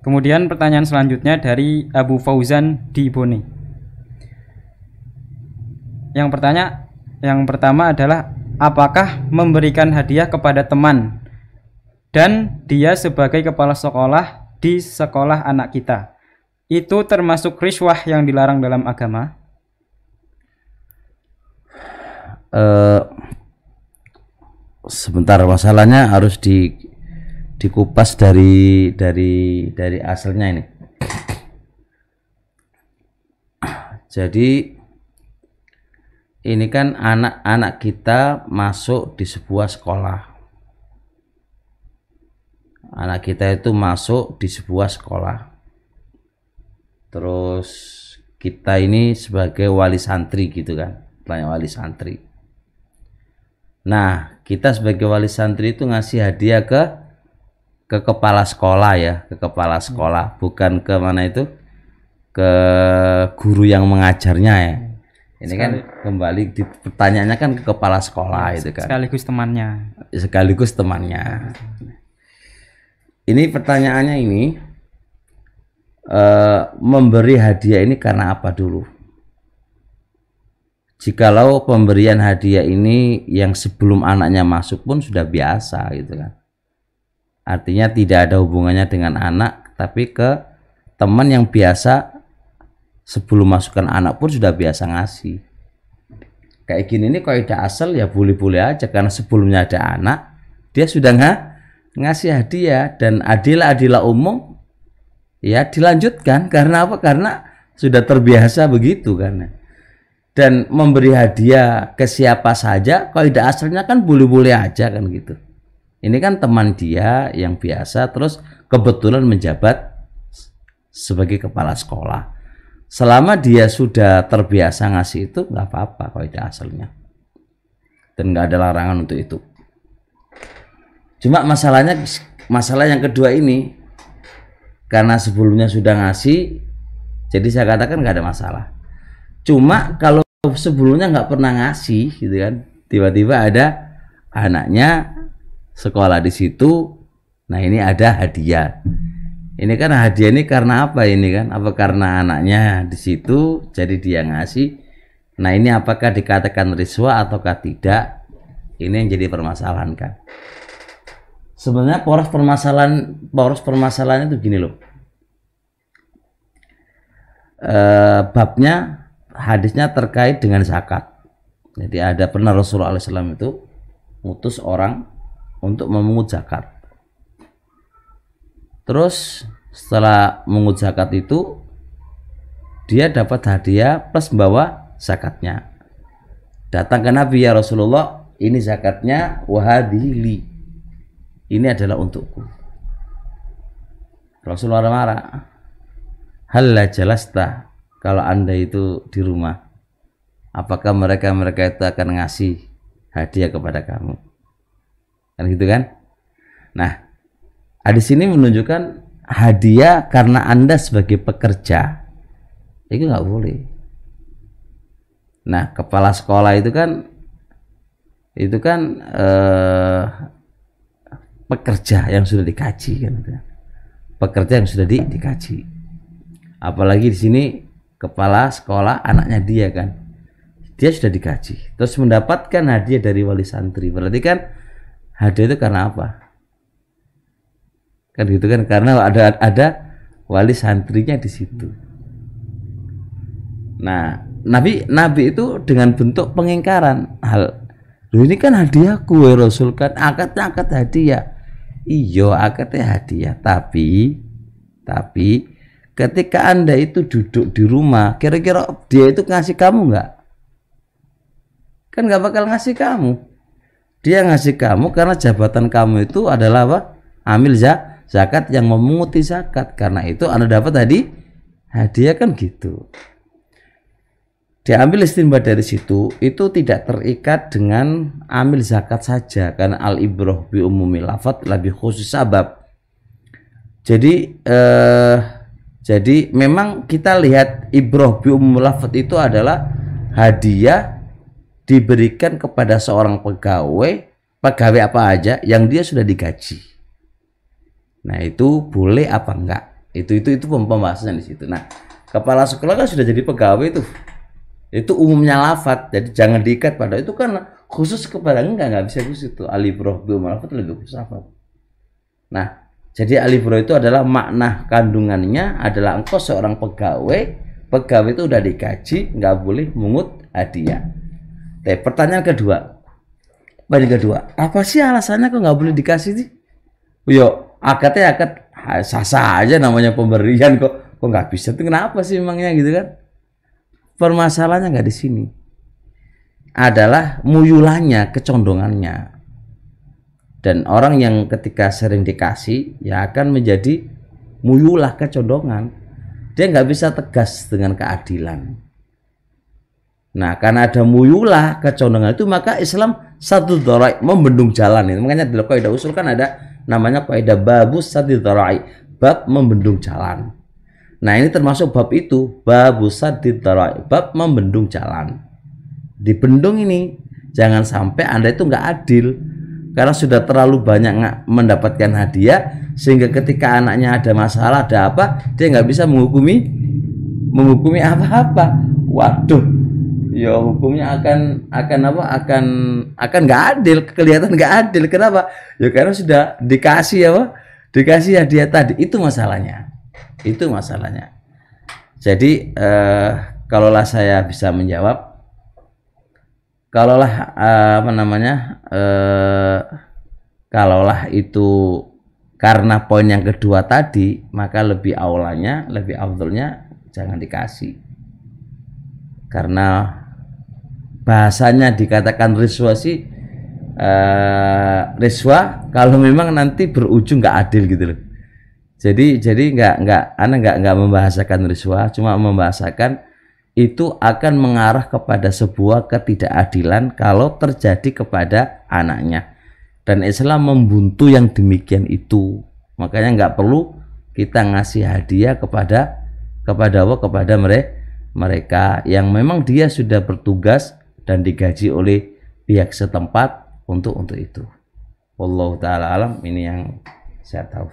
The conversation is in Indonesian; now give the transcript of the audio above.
Kemudian pertanyaan selanjutnya dari Abu Fauzan di Bone. Yang pertanya, yang pertama adalah apakah memberikan hadiah kepada teman dan dia sebagai kepala sekolah di sekolah anak kita itu termasuk riswah yang dilarang dalam agama? Uh, sebentar masalahnya harus di dikupas dari dari dari asalnya ini. Jadi ini kan anak-anak kita masuk di sebuah sekolah. Anak kita itu masuk di sebuah sekolah. Terus kita ini sebagai wali santri gitu kan. Tanya wali santri. Nah, kita sebagai wali santri itu ngasih hadiah ke ke kepala sekolah ya, ke kepala hmm. sekolah, hmm. bukan ke mana itu ke guru yang mengajarnya ya. Hmm. Ini kan Sekali. kan kembali di pertanyaannya kan ke kepala sekolah ya, itu kan. Sekaligus temannya. Sekaligus temannya. Ini pertanyaannya ini uh, memberi hadiah ini karena apa dulu? Jikalau pemberian hadiah ini yang sebelum anaknya masuk pun sudah biasa gitu kan artinya tidak ada hubungannya dengan anak tapi ke teman yang biasa sebelum masukkan anak pun sudah biasa ngasih kayak gini ini tidak asal ya boleh-boleh aja karena sebelumnya ada anak dia sudah nggak ngasih hadiah dan adil adilah umum ya dilanjutkan karena apa karena sudah terbiasa begitu karena dan memberi hadiah ke siapa saja kalau tidak asalnya kan boleh-boleh aja kan gitu ini kan teman dia yang biasa terus kebetulan menjabat sebagai kepala sekolah. Selama dia sudah terbiasa ngasih itu nggak apa-apa kalau itu asalnya. Dan nggak ada larangan untuk itu. Cuma masalahnya masalah yang kedua ini karena sebelumnya sudah ngasih jadi saya katakan nggak ada masalah. Cuma kalau sebelumnya nggak pernah ngasih gitu kan tiba-tiba ada anaknya sekolah di situ. Nah, ini ada hadiah. Ini kan hadiah ini karena apa ini kan? Apa karena anaknya di situ jadi dia ngasih? Nah, ini apakah dikatakan riswa ataukah tidak? Ini yang jadi permasalahan kan. Sebenarnya poros permasalahan poros permasalahan itu gini loh. E, babnya hadisnya terkait dengan zakat. Jadi ada pernah Rasulullah SAW itu mutus orang untuk memungut zakat. Terus setelah mengut zakat itu dia dapat hadiah plus membawa zakatnya. Datang ke Nabi ya Rasulullah, ini zakatnya wahadili. Ini adalah untukku. Rasulullah marah. Halla jalasta kalau Anda itu di rumah. Apakah mereka-mereka itu akan ngasih hadiah kepada kamu? kan gitu kan nah ah, di sini menunjukkan hadiah karena anda sebagai pekerja itu nggak boleh nah kepala sekolah itu kan itu kan eh, pekerja yang sudah dikaji kan, gitu kan pekerja yang sudah di, dikaji apalagi di sini kepala sekolah anaknya dia kan dia sudah dikaji terus mendapatkan hadiah dari wali santri berarti kan Hadir itu karena apa? Kan gitu kan karena ada ada wali santrinya di situ. Nah, Nabi Nabi itu dengan bentuk pengingkaran hal Loh ini kan hadiah, ya Rasul kan akad akad hadiah. Iya akadnya hadiah tapi tapi ketika anda itu duduk di rumah kira-kira dia itu ngasih kamu nggak? Kan nggak bakal ngasih kamu dia ngasih kamu karena jabatan kamu itu adalah apa? Amil za, zakat yang memunguti zakat. Karena itu Anda dapat tadi hadiah kan gitu. Diambil istimbat dari situ itu tidak terikat dengan amil zakat saja karena al ibroh bi umumi lafat lebih khusus sabab. Jadi eh, jadi memang kita lihat ibroh bi umumi lafat itu adalah hadiah diberikan kepada seorang pegawai, pegawai apa aja yang dia sudah digaji. Nah, itu boleh apa enggak? Itu itu itu pembahasan di situ. Nah, kepala sekolah kan sudah jadi pegawai itu Itu umumnya lafat, jadi jangan diikat pada itu kan khusus kepada enggak enggak bisa khusus itu alibroh lafat lebih khusus apa. Nah, jadi itu adalah makna kandungannya adalah engkau seorang pegawai, pegawai itu udah digaji, nggak boleh mengut hadiah. Oke, pertanyaan kedua. Pertanyaan kedua, apa sih alasannya kok nggak boleh dikasih sih? Yo, akadnya akad sah-sah aja namanya pemberian kok kok nggak bisa tuh kenapa sih memangnya gitu kan? Permasalahannya nggak di sini adalah muyulannya, kecondongannya. Dan orang yang ketika sering dikasih ya akan menjadi muyulah kecondongan. Dia nggak bisa tegas dengan keadilan Nah, karena ada muyulah kecondongan itu maka Islam satu dorai membendung jalan itu. Makanya dalam kaidah usul kan ada namanya kaidah babus satu dorai bab membendung jalan. Nah, ini termasuk bab itu, babus satu dorai bab membendung jalan. Di bendung ini jangan sampai Anda itu nggak adil karena sudah terlalu banyak mendapatkan hadiah sehingga ketika anaknya ada masalah ada apa dia nggak bisa menghukumi menghukumi apa-apa waduh ya hukumnya akan akan apa akan akan nggak adil kelihatan nggak adil kenapa ya karena sudah dikasih apa dikasih hadiah tadi itu masalahnya itu masalahnya jadi eh, kalaulah saya bisa menjawab kalaulah eh, apa namanya eh, kalaulah itu karena poin yang kedua tadi maka lebih awalnya, lebih awalnya jangan dikasih karena bahasanya dikatakan riswa sih uh, riswa kalau memang nanti berujung nggak adil gitu loh jadi jadi nggak nggak anak nggak nggak membahasakan riswa cuma membahasakan itu akan mengarah kepada sebuah ketidakadilan kalau terjadi kepada anaknya dan Islam membuntu yang demikian itu makanya nggak perlu kita ngasih hadiah kepada kepada kepada mereka mereka yang memang dia sudah bertugas dan digaji oleh pihak setempat untuk untuk itu. Wallahu taala alam ini yang saya tahu.